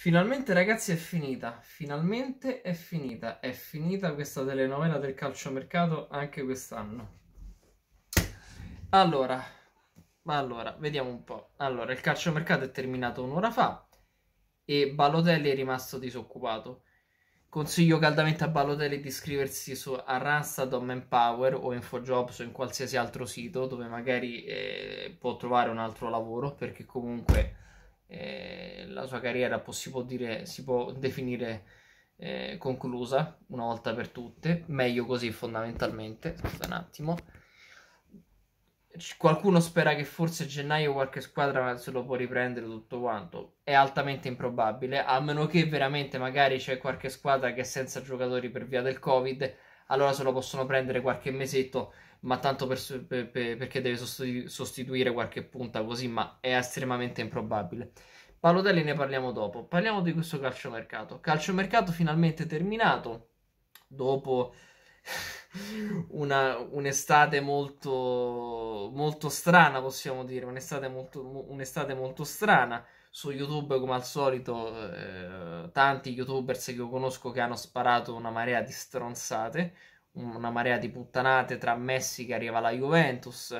Finalmente ragazzi è finita, finalmente è finita, è finita questa telenovela del calciomercato anche quest'anno. Allora, allora, vediamo un po'. Allora, il calciomercato è terminato un'ora fa e Balotelli è rimasto disoccupato. Consiglio caldamente a Balotelli di iscriversi su, a Randstad Manpower o Infojobs o in qualsiasi altro sito dove magari eh, può trovare un altro lavoro perché comunque eh, la sua carriera può, si, può dire, si può definire eh, conclusa una volta per tutte, meglio così fondamentalmente, aspetta un attimo. Qualcuno spera che forse a gennaio qualche squadra se lo può riprendere tutto quanto. È altamente improbabile, a meno che veramente magari c'è qualche squadra che è senza giocatori per via del Covid, allora se lo possono prendere qualche mesetto ma tanto per, per, per, perché deve sostituire qualche punta così, ma è estremamente improbabile. Palotelli ne parliamo dopo. Parliamo di questo calciomercato. Calciomercato finalmente terminato dopo una, un'estate molto, molto strana, possiamo dire, un'estate molto, un'estate molto strana. Su YouTube, come al solito, eh, tanti youtubers che io conosco che hanno sparato una marea di stronzate una marea di puttanate tra Messi che arriva alla Juventus,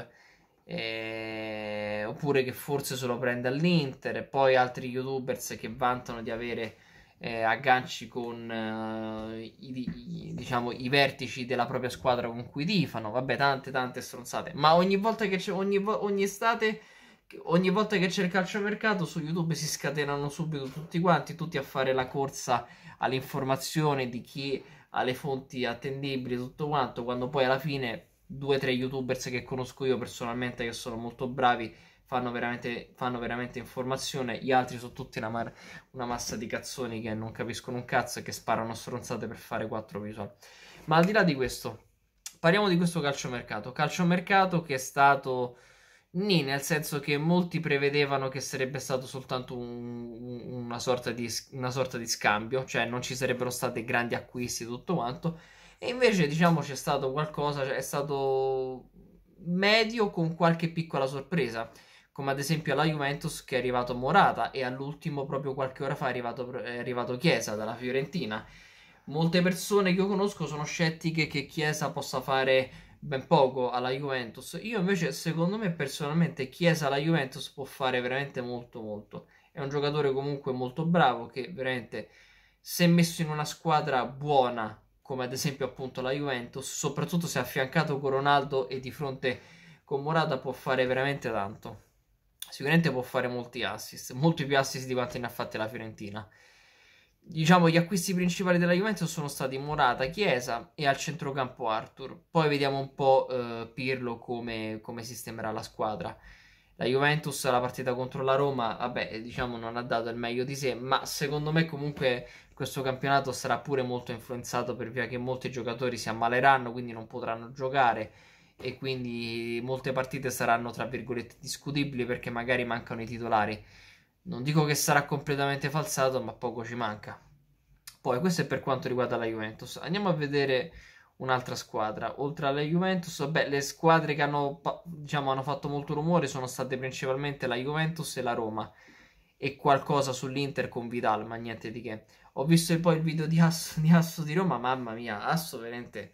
eh, oppure che forse se lo prende all'Inter, e poi altri youtubers che vantano di avere eh, agganci con eh, i, i, diciamo, i, vertici della propria squadra con cui tifano, vabbè tante tante stronzate, ma ogni volta che c'è, ogni, ogni estate... Ogni volta che c'è il calciomercato su YouTube si scatenano subito tutti quanti, tutti a fare la corsa all'informazione di chi alle fonti attendibili, tutto quanto, quando poi alla fine due o tre youtubers che conosco io personalmente che sono molto bravi fanno veramente, fanno veramente informazione, gli altri sono tutti una, mar- una, massa di cazzoni che non capiscono un cazzo e che sparano stronzate per fare quattro visual. Ma al di là di questo, parliamo di questo calciomercato. Calciomercato che è stato Nì, nel senso che molti prevedevano che sarebbe stato soltanto un, una, sorta di, una sorta di scambio, cioè non ci sarebbero stati grandi acquisti e tutto quanto. E invece, diciamo, c'è stato qualcosa, cioè è stato medio con qualche piccola sorpresa, come ad esempio alla Juventus che è arrivato Morata e all'ultimo, proprio qualche ora fa, è arrivato, è arrivato Chiesa dalla Fiorentina. Molte persone che io conosco sono scettiche che Chiesa possa fare ben poco alla Juventus. Io invece, secondo me, personalmente, Chiesa alla Juventus può fare veramente molto, molto. È un giocatore comunque molto bravo che veramente, se messo in una squadra buona, come ad esempio appunto la Juventus, soprattutto se affiancato con Ronaldo e di fronte con Morata, può fare veramente tanto. Sicuramente può fare molti assist, molti più assist di quanti ne ha fatti la Fiorentina. Diciamo gli acquisti principali della Juventus sono stati Morata, Chiesa e al centrocampo Arthur. Poi vediamo un po' eh, Pirlo come, come sistemerà la squadra. La Juventus la partita contro la Roma, vabbè, diciamo non ha dato il meglio di sé, ma secondo me comunque questo campionato sarà pure molto influenzato per via che molti giocatori si ammaleranno, quindi non potranno giocare e quindi molte partite saranno tra virgolette discutibili perché magari mancano i titolari non dico che sarà completamente falsato, ma poco ci manca. Poi questo è per quanto riguarda la Juventus. Andiamo a vedere un'altra squadra. Oltre alla Juventus, beh, le squadre che hanno, diciamo, hanno fatto molto rumore sono state principalmente la Juventus e la Roma. E qualcosa sull'Inter con Vidal, ma niente di che. Ho visto poi il video di Asso di, Asso di Roma, mamma mia, Asso veramente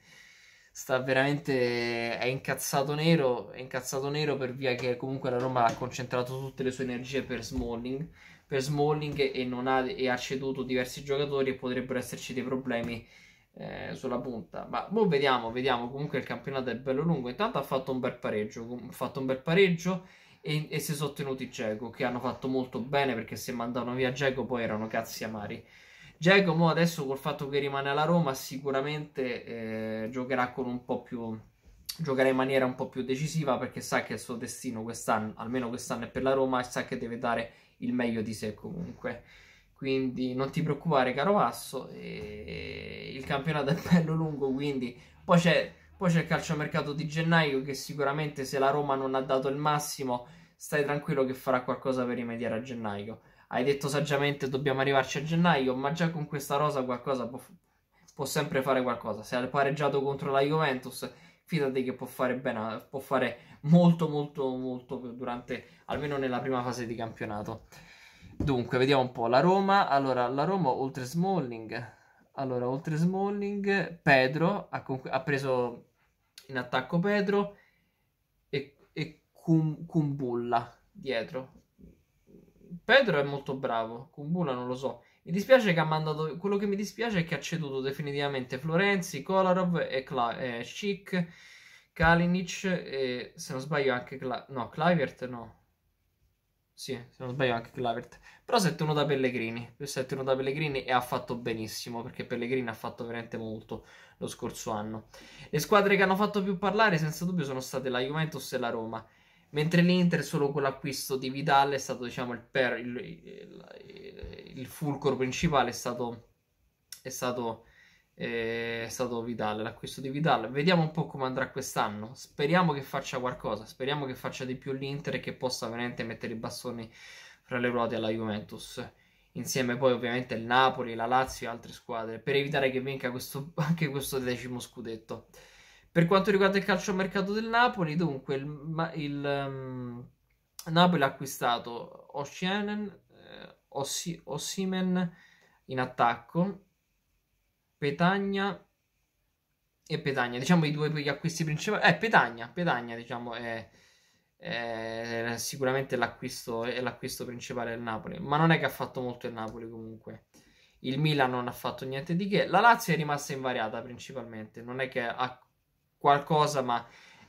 sta veramente è incazzato nero, è incazzato nero per via che comunque la Roma ha concentrato tutte le sue energie per Smalling, per Smalling e, non ha, e ha ceduto diversi giocatori e potrebbero esserci dei problemi eh, sulla punta. Ma boh, vediamo, vediamo, comunque il campionato è bello lungo, intanto ha fatto un bel pareggio, ha fatto un bel pareggio e, e si sono tenuti Geco, che hanno fatto molto bene perché se mandavano via Geco poi erano cazzi amari. Giacomo adesso col fatto che rimane alla Roma sicuramente eh, giocherà con un po' più giocherà in maniera un po' più decisiva perché sa che è il suo destino quest'anno, almeno quest'anno è per la Roma e sa che deve dare il meglio di sé comunque. Quindi non ti preoccupare caro Vasso, e... il campionato è bello lungo, quindi poi c'è, poi c'è il calciomercato di gennaio che sicuramente se la Roma non ha dato il massimo stai tranquillo che farà qualcosa per rimediare a gennaio hai detto saggiamente dobbiamo arrivarci a gennaio, ma già con questa rosa qualcosa può, può sempre fare qualcosa. Se ha pareggiato contro la Juventus, fidati che può fare bene, può fare molto molto molto durante, almeno nella prima fase di campionato. Dunque, vediamo un po', la Roma, allora la Roma oltre Smalling, allora oltre Smalling, Pedro, ha, ha preso in attacco Pedro e, e Kumbulla dietro, Pedro è molto bravo, Kumbula non lo so. Mi dispiace che ha mandato. Quello che mi dispiace è che ha ceduto definitivamente Florenzi, Kolarov e, Kla... Eh, Schick, Kalinic e se non sbaglio anche. Kla... no, Clivert no. Sì, se non sbaglio anche Clavert. Però 7-1 da Pellegrini. 7-1 da Pellegrini e ha fatto benissimo perché Pellegrini ha fatto veramente molto lo scorso anno. Le squadre che hanno fatto più parlare senza dubbio sono state la Juventus e la Roma mentre l'Inter solo con l'acquisto di Vidal è stato diciamo il, per, il, il, il fulcro principale è stato, è stato eh, è stato Vidal, l'acquisto di Vidal. Vediamo un po' come andrà quest'anno. Speriamo che faccia qualcosa, speriamo che faccia di più l'Inter e che possa veramente mettere i bastoni fra le ruote alla Juventus. Insieme poi ovviamente il Napoli, la Lazio e altre squadre per evitare che vinca questo, anche questo decimo scudetto. Per quanto riguarda il calciomercato del Napoli, dunque, il, il um, Napoli ha acquistato Oceanen, eh, Ossi, Ossimen in attacco, Petagna e Petagna, diciamo i due gli acquisti principali. Eh, Petagna, Petagna diciamo, è, è sicuramente l'acquisto, è l'acquisto principale del Napoli, ma non è che ha fatto molto il Napoli comunque. Il Milan non ha fatto niente di che. La Lazio è rimasta invariata principalmente, non è che ha qualcosa, ma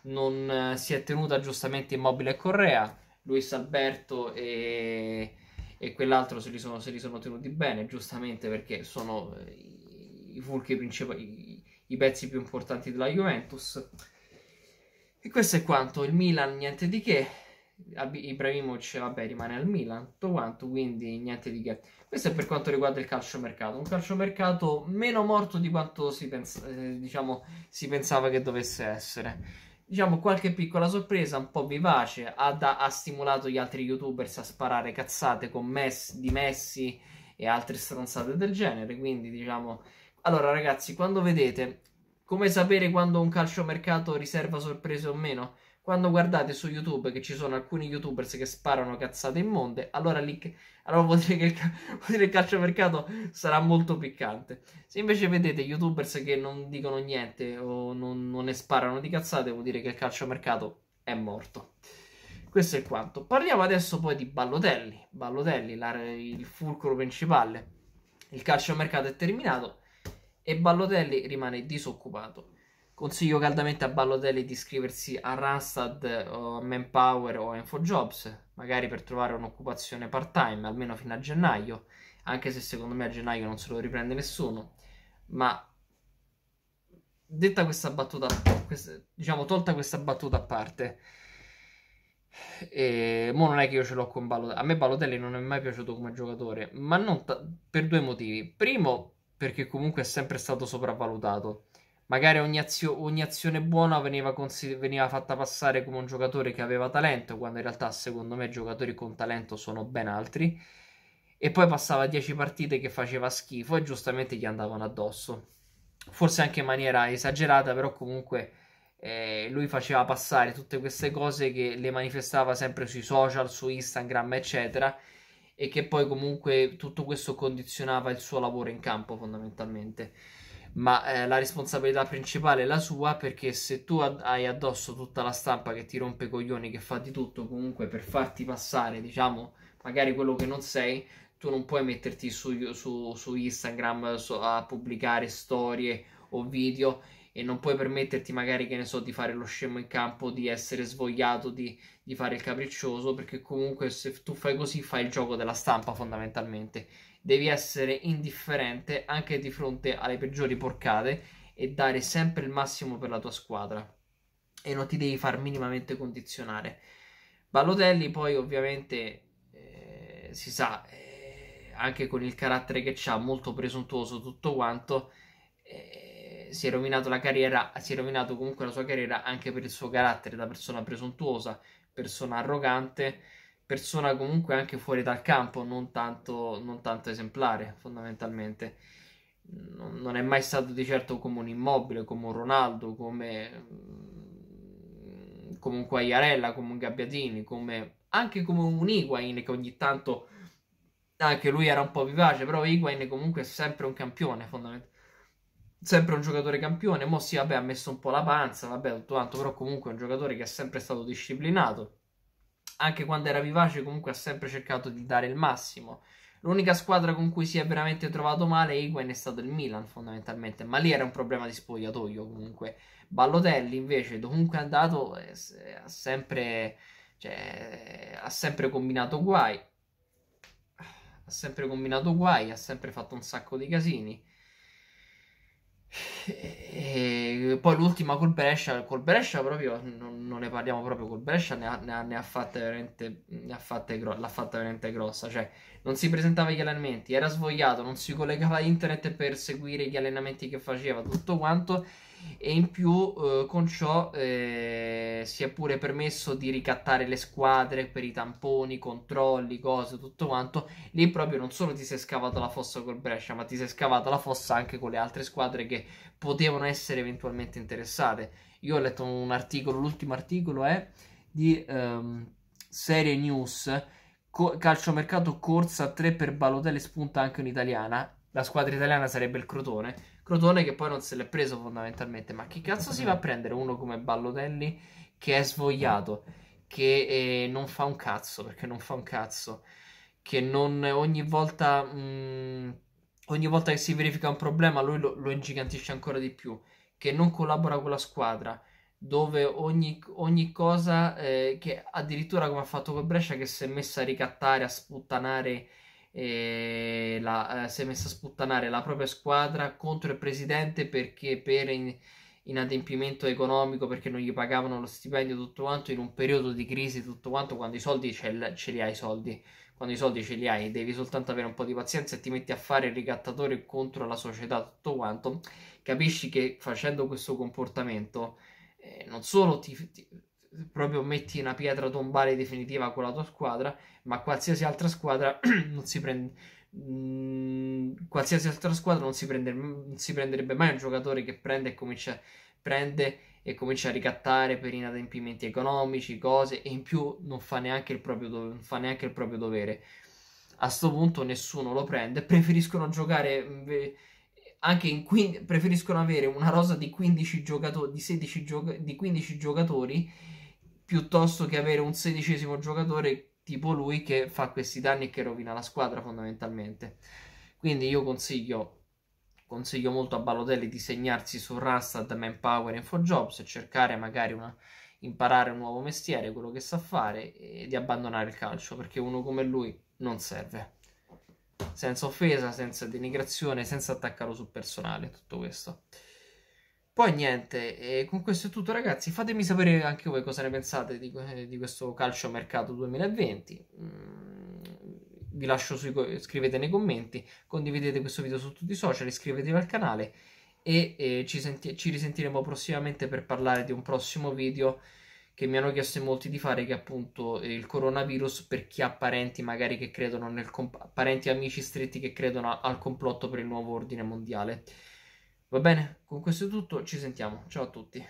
non eh, si è tenuta giustamente immobile Correa. Luis Alberto e, e quell'altro se li, sono, se li, sono, tenuti bene, giustamente perché sono eh, i, i fulcri principali, i, i pezzi più importanti della Juventus. E questo è quanto. Il Milan, niente di che. Ibrahimovic vabbè, rimane al Milan, tutto quanto, quindi niente di che. Questo è per quanto riguarda il calciomercato, un calciomercato meno morto di quanto si, pens eh, diciamo, si pensava che dovesse essere. Diciamo qualche piccola sorpresa, un po' vivace, ha, ha stimolato gli altri youtubers a sparare cazzate con Messi, di Messi e altre stronzate del genere, quindi diciamo... Allora ragazzi, quando vedete, come sapere quando un calciomercato riserva sorprese o meno? quando guardate su YouTube che ci sono alcuni YouTubers che sparano cazzate immonde, allora, lì, allora vuol, dire che il, vuol dire il calciomercato sarà molto piccante. Se invece vedete YouTubers che non dicono niente o non, non ne sparano di cazzate, vuol dire che il calciomercato è morto. Questo è quanto. Parliamo adesso poi di Ballotelli. Ballotelli, la, il fulcro principale. Il calciomercato è terminato e Ballotelli rimane disoccupato Consiglio caldamente a Ballotelli di iscriversi a Randstad o a Manpower o a InfoJobs, magari per trovare un'occupazione part-time, almeno fino a gennaio, anche se secondo me a gennaio non se lo riprende nessuno. Ma detta questa battuta, questa, diciamo tolta questa battuta a parte, e mo non è che io ce l'ho con Ballotelli, a me Ballotelli non è mai piaciuto come giocatore, ma non per due motivi. Primo, perché comunque è sempre stato sopravvalutato magari ogni, azio- ogni azione buona veniva, consider- veniva, fatta passare come un giocatore che aveva talento, quando in realtà secondo me i giocatori con talento sono ben altri. E poi passava 10 partite che faceva schifo e giustamente gli andavano addosso. Forse anche in maniera esagerata, però comunque eh, lui faceva passare tutte queste cose che le manifestava sempre sui social, su Instagram, eccetera. E che poi comunque tutto questo condizionava il suo lavoro in campo fondamentalmente ma eh, la responsabilità principale è la sua perché se tu hai addosso tutta la stampa che ti rompe i coglioni, che fa di tutto comunque per farti passare, diciamo, magari quello che non sei, tu non puoi metterti su, su, su Instagram su, a pubblicare storie o video e non puoi permetterti magari che ne so di fare lo scemo in campo, di essere svogliato, di, di fare il capriccioso, perché comunque se tu fai così fai il gioco della stampa fondamentalmente devi essere indifferente anche di fronte alle peggiori porcate e dare sempre il massimo per la tua squadra e non ti devi far minimamente condizionare. Ballotelli poi ovviamente eh, si sa eh, anche con il carattere che ha, molto presuntuoso tutto quanto, eh, si è rovinato la carriera, si è rovinato comunque la sua carriera anche per il suo carattere da persona presuntuosa, persona arrogante persona comunque anche fuori dal campo, non tanto, non tanto esemplare fondamentalmente. Non, è mai stato di certo come un immobile, come un Ronaldo, come, mm, come un Quagliarella, come un Gabbiadini, come, anche come un Higuain che ogni tanto anche lui era un po' vivace, però Higuain comunque è sempre un campione fondamentalmente. Sempre un giocatore campione, mo sì, vabbè, ha messo un po' la panza, vabbè, tutto quanto, però comunque è un giocatore che è sempre stato disciplinato anche quando era vivace, comunque ha sempre cercato di dare il massimo. L'unica squadra con cui si è veramente trovato male Higuain è stato il Milan fondamentalmente, ma lì era un problema di spogliatoio comunque. Ballotelli invece, dovunque è andato, ha, sempre, cioè, ha sempre combinato guai. Ha sempre combinato guai, ha sempre fatto un sacco di casini. E poi l'ultima col Brescia, col Brescia proprio non, non ne parliamo proprio, col Brescia ne ha, ne ha, ne ha fatte veramente l'ha fatta, gro- l'ha fatta veramente grossa. Cioè, non si presentava agli allenamenti, era svogliato, non si collegava a internet per seguire gli allenamenti che faceva, tutto quanto. E in più, eh, con ciò, eh, si è pure permesso di ricattare le squadre per i tamponi, controlli, cose, tutto quanto. Lì proprio non solo ti sei scavato la fossa col Brescia, ma ti sei scavato la fossa anche con le altre squadre che potevano essere eventualmente interessate. Io ho letto un articolo, l'ultimo articolo è di... Um, serie news, co- calciomercato corsa 3 per Balotelli spunta anche un'italiana, la squadra italiana sarebbe il Crotone, Crotone che poi non se l'è preso fondamentalmente, ma che cazzo si va a prendere uno come Ballotelli che è svogliato, che eh, non fa un cazzo, perché non fa un cazzo, che non ogni volta... Mh, mm, ogni volta che si verifica un problema lui lo, lo, ingigantisce ancora di più, che non collabora con la squadra, dove ogni, ogni cosa eh, che addirittura come ha fatto con Brescia che si è messa a ricattare, a sputtanare eh, la, eh, si è messa a sputtanare la propria squadra contro il presidente perché per in, inadempimento economico perché non gli pagavano lo stipendio tutto quanto in un periodo di crisi tutto quanto quando i soldi ce, ce li hai i soldi quando i soldi ce li hai devi soltanto avere un po' di pazienza e ti metti a fare il ricattatore contro la società tutto quanto capisci che facendo questo comportamento eh, non solo ti, ti, proprio metti una pietra tombale definitiva con la tua squadra, ma qualsiasi altra squadra non si prende. Mm, qualsiasi altra squadra non si, prende, non si prenderebbe mai un giocatore che prende e comincia, prende e comincia a ricattare per inadempimenti economici, cose, e in più non fa neanche il proprio, do- neanche il proprio dovere. A questo punto nessuno lo prende, preferiscono giocare anche in quindi, preferiscono avere una rosa di 15 giocatori, di 16 gioca- di 15 giocatori piuttosto che avere un sedicesimo giocatore tipo lui che fa questi danni e che rovina la squadra fondamentalmente. Quindi io consiglio, consiglio molto a Balotelli di segnarsi su Rastad, Manpower, InfoJobs e cercare magari una, imparare un nuovo mestiere, quello che sa fare e di abbandonare il calcio perché uno come lui non serve senza offesa, senza denigrazione, senza attaccarlo sul personale, tutto questo. Poi niente, con questo è tutto ragazzi, fatemi sapere anche voi cosa ne pensate di, di questo calcio mercato 2020. Mm, vi lascio sui, scrivete nei commenti, condividete questo video su tutti i social, iscrivetevi al canale e, e ci, senti- ci risentiremo prossimamente per parlare di un prossimo video che mi hanno chiesto in molti di fare, che è appunto eh, il coronavirus per chi ha parenti magari che credono nel comp- parenti amici stretti che credono al complotto per il nuovo ordine mondiale. Va bene, con questo è tutto, ci sentiamo. Ciao a tutti.